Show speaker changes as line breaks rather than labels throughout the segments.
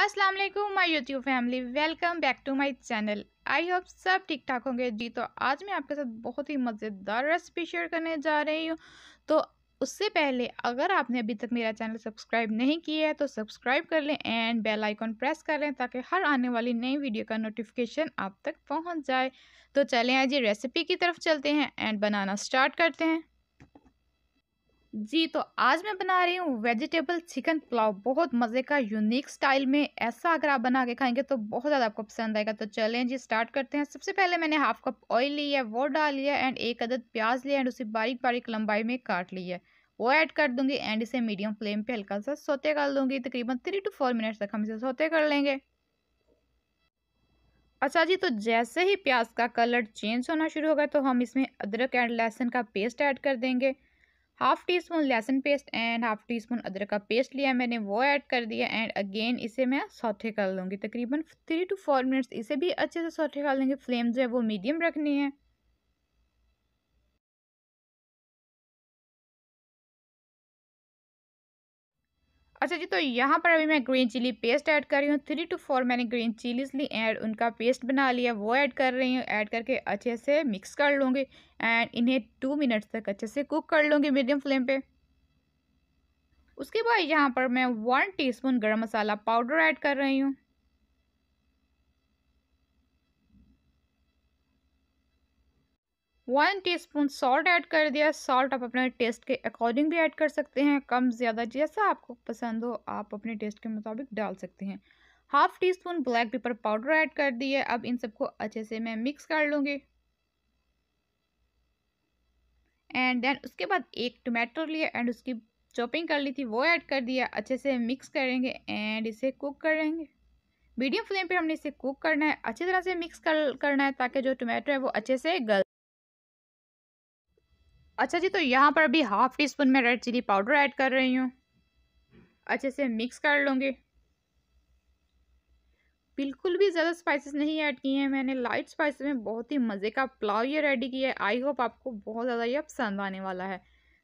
अस्सलाम वालेकुम my YouTube family welcome back to my channel I hope सब ठीक ठाक होंगे जी तो आज मैं आपके साथ बहुत ही मज़ेदार रेसिपी शेयर करने जा रही हूँ तो उससे पहले अगर आपने अभी तक मेरा चैनल सब्सक्राइब नहीं किया है तो सब्सक्राइब कर लें एंड बेल आइकॉन प्रेस कर लें ताकि हर आने वाली नई वीडियो का नोटिफिकेशन आप तक पहुँच जाए तो चलें आज ये रेसिपी की तरफ चलते हैं एंड बनाना स्टार्ट करते हैं जी तो आज मैं बना रही हूँ वेजिटेबल चिकन पुलाव बहुत मज़े का यूनिक स्टाइल में ऐसा अगर आप बना के खाएंगे तो बहुत ज़्यादा आपको पसंद आएगा तो चलें जी स्टार्ट करते हैं सबसे पहले मैंने हाफ कप ऑयल लिया वो डाल लिया एंड एक अदद प्याज लिया एंड उसे बारीक बारीक लंबाई में काट लिया वो ऐड कर दूँगी एंड इसे मीडियम फ्लेम पर हल्का सा सोते कर दूँगी तकरीबन थ्री टू फोर मिनट तक हम इसे सोते कर लेंगे अच्छा जी तो जैसे ही प्याज का कलर चेंज होना शुरू होगा तो हम इसमें अदरक एंड लहसुन का पेस्ट ऐड कर देंगे हाफ़ टी स्पून लहसुन paste and half teaspoon अदरक का पेस्ट लिया मैंने वो ऐड कर दिया एंड अगेन इसे मैं सौथे कर लूँगी तकरीबन थ्री टू फोर मिनट्स इसे भी अच्छे से सौथे कर लेंगे फ्लेम जो है वो मीडियम रखनी है अच्छा जी तो यहाँ पर अभी मैं ग्रीन चिली पेस्ट ऐड कर रही हूँ थ्री टू फोर मैंने ग्रीन चिलीज ली एंड उनका पेस्ट बना लिया वो ऐड कर रही हूँ ऐड करके अच्छे से मिक्स कर लूँगी एंड इन्हें टू मिनट्स तक अच्छे से कुक कर लूँगी मीडियम फ्लेम पे उसके बाद यहाँ पर मैं one teaspoon masala powder add कर रही हूँ वन टीस्पून सॉल्ट ऐड कर दिया सॉल्ट आप अपने टेस्ट के अकॉर्डिंग भी ऐड कर सकते हैं कम ज़्यादा जैसा आपको पसंद हो आप अपने टेस्ट के मुताबिक डाल सकते हैं half teaspoon black pepper powder add कर दिया अब इन सबको अच्छे से मैं मिक्स कर लूँगी एंड देन उसके बाद एक टमाटर लिया एंड उसकी चॉपिंग कर ली थी वो ऐड कर दिया अच्छे से मिक्स करेंगे एंड इसे कुक करेंगे मीडियम फ्लेम पे हमने इसे कुक करना है अच्छी तरह से मिक्स कर करना है ताकि जो टमाटो है वो अच्छे से गल अच्छा जी तो यहाँ पर अभी हाफ़ टी स्पून में रेड चिली पाउडर ऐड कर रही हूँ अच्छे से मिक्स कर लूँगी बिल्कुल भी ज़्यादा स्पाइसेस नहीं ऐड किए हैं मैंने लाइट स्पाइस में बहुत ही मज़े का पुलाव ये रेडी किया है आई होप आपको बहुत ज़्यादा ये पसंद आने वाला है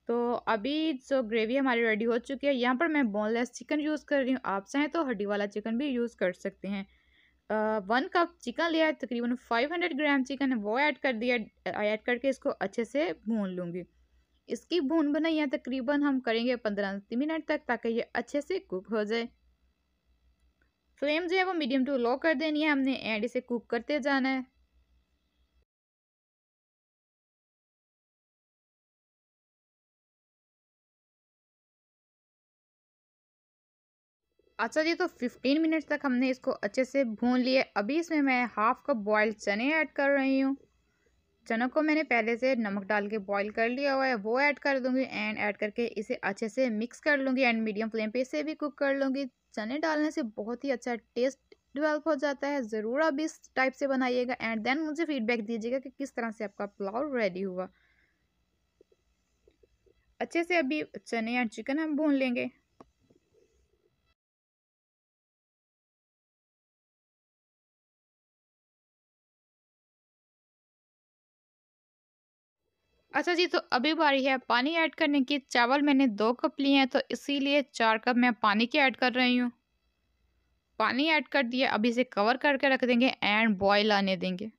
तो अभी जो ग्रेवी हमारी रेडी हो चुकी है यहाँ पर मैं बोनलेस चिकन यूज़ कर रही हूँ आप चाहें तो हड्डी वाला चिकन भी यूज़ कर सकते हैं वन कप चिकन लिया है तकरीबन फाइव हंड्रेड ग्राम चिकन है वो ऐड कर दिया ऐड करके इसको अच्छे से भून लूँगी इसकी भून बनाइए तकरीबन हम करेंगे पंद्रह मिनट तक ताकि ये अच्छे से कुक हो जाए फ्लेम जो है वो मीडियम टू लो कर देनी है हमने एंड इसे कुक करते जाना है अच्छा जी तो 15 मिनट तक हमने इसको अच्छे से भून लिया अभी इसमें मैं हाफ़ कप बॉयल चने ऐड कर रही हूँ चना को मैंने पहले से नमक डाल के बॉईल कर लिया हुआ है वो ऐड कर दूंगी एंड ऐड करके इसे अच्छे से मिक्स कर लूँगी एंड मीडियम फ्लेम पे इसे भी कुक कर लूँगी चने डालने से बहुत ही अच्छा टेस्ट डिवेल्प हो जाता है ज़रूर आप इस टाइप से बनाइएगा एंड देन मुझे फीडबैक दीजिएगा कि किस तरह से आपका पुलाव रेडी हुआ अच्छे से अभी चने एंड चिकन हम भून लेंगे अच्छा जी तो अभी बारी है पानी ऐड करने की चावल मैंने दो कप लिए हैं तो इसीलिए चार कप मैं पानी के ऐड कर रही हूँ पानी ऐड कर दिया अभी इसे कवर करके रख देंगे एंड बॉयल आने देंगे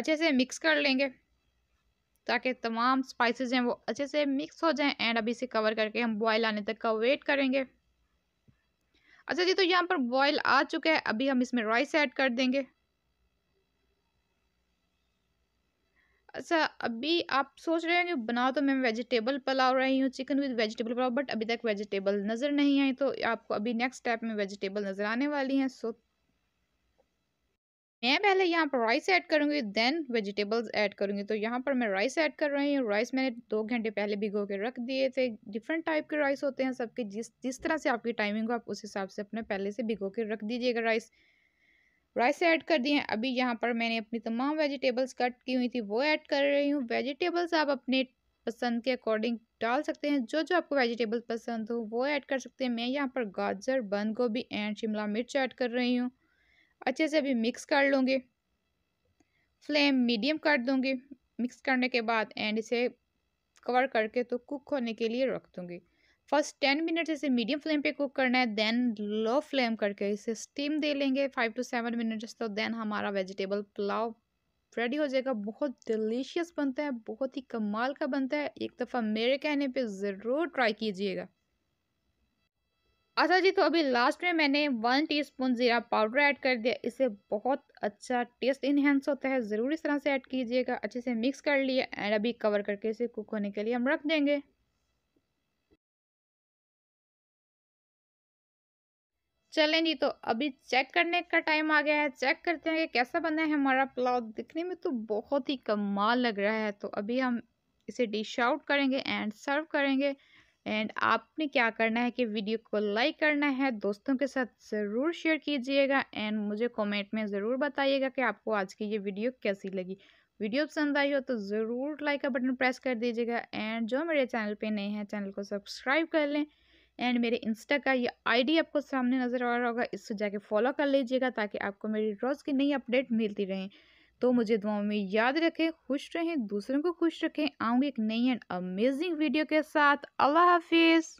अच्छे से मिक्स कर लेंगे ताकि तमाम स्पाइसेस हैं वो अच्छे से मिक्स हो जाएं एंड अभी इसे कवर करके हम बॉयल आने तक का वेट करेंगे अच्छा जी तो यहाँ पर बॉयल आ चुका है अभी हम इसमें राइस ऐड कर देंगे अच्छा अभी आप सोच रहे कि बनाओ तो मैं वेजिटेबल पलाव रही हूँ chicken with vegetable pulao but अभी तक वेजिटेबल नज़र नहीं आई तो आपको अभी नेक्स्ट स्टेप में वेजिटेबल नज़र आने वाली हैं सो मैं पहले यहाँ पर राइस ऐड करूँगी देन वेजिटेबल्स ऐड करूँगी तो यहाँ पर मैं राइस ऐड कर रही हूँ राइस मैंने दो घंटे पहले भिगो के रख दिए थे डिफरेंट टाइप के राइस होते हैं सबके जिस जिस तरह से आपकी टाइमिंग हो आप उस हिसाब से अपने पहले से भिगो के रख दीजिएगा राइस राइस ऐड कर दिए हैं अभी यहाँ पर मैंने अपनी तमाम वेजिटेबल्स कट की हुई थी वो ऐड कर रही हूँ वेजिटेबल्स आप अपने पसंद के अकॉर्डिंग डाल सकते हैं जो जो आपको वेजिटेबल्स पसंद हो वो ऐड कर सकते हैं मैं यहाँ पर गाजर बंद गोभी एंड शिमला मिर्च ऐड कर रही हूँ अच्छे से अभी मिक्स कर लूँगी फ्लेम मीडियम कर दूँगी मिक्स करने के बाद एंड इसे कवर करके तो कुक होने के लिए रख दूँगी फर्स्ट टेन मिनट्स इसे मीडियम फ्लेम पे कुक करना है देन लो फ्लेम करके इसे स्टीम दे लेंगे फाइव टू सेवन मिनट्स तो देन हमारा वेजिटेबल पुलाव रेडी हो जाएगा बहुत डिलीशियस बनता है बहुत ही कमाल का बनता है एक दफ़ा मेरे कहने पे ज़रूर ट्राई कीजिएगा अच्छा जी तो अभी लास्ट में मैंने वन टीस्पून ज़ीरा पाउडर ऐड कर दिया इसे बहुत अच्छा टेस्ट इन्हेंस होता है ज़रूर इस तरह से ऐड कीजिएगा अच्छे से मिक्स कर लिया एंड अभी कवर करके इसे कुक होने के लिए हम रख देंगे चलें जी तो अभी चेक करने का टाइम आ गया है चेक करते हैं कि कैसा बना है हमारा पुलाव दिखने में तो बहुत ही कमाल लग रहा है तो अभी हम इसे डिश आउट करेंगे एंड सर्व करेंगे एंड आपने क्या करना है कि वीडियो को लाइक करना है दोस्तों के साथ ज़रूर शेयर कीजिएगा एंड मुझे कमेंट में ज़रूर बताइएगा कि आपको आज की ये वीडियो कैसी लगी वीडियो पसंद आई हो तो ज़रूर लाइक का बटन प्रेस कर दीजिएगा एंड जो मेरे चैनल पे नए हैं चैनल को सब्सक्राइब कर लें एंड मेरे इंस्टा का ये आईडी आपको सामने नज़र आ रहा होगा इससे जाके फॉलो कर लीजिएगा ताकि आपको मेरी रोज़ की नई अपडेट मिलती रहे तो मुझे दुआओं में याद रखें खुश रहें दूसरों को खुश रखें आऊँगी एक नई एंड अमेजिंग वीडियो के साथ अल्लाह हाफिज़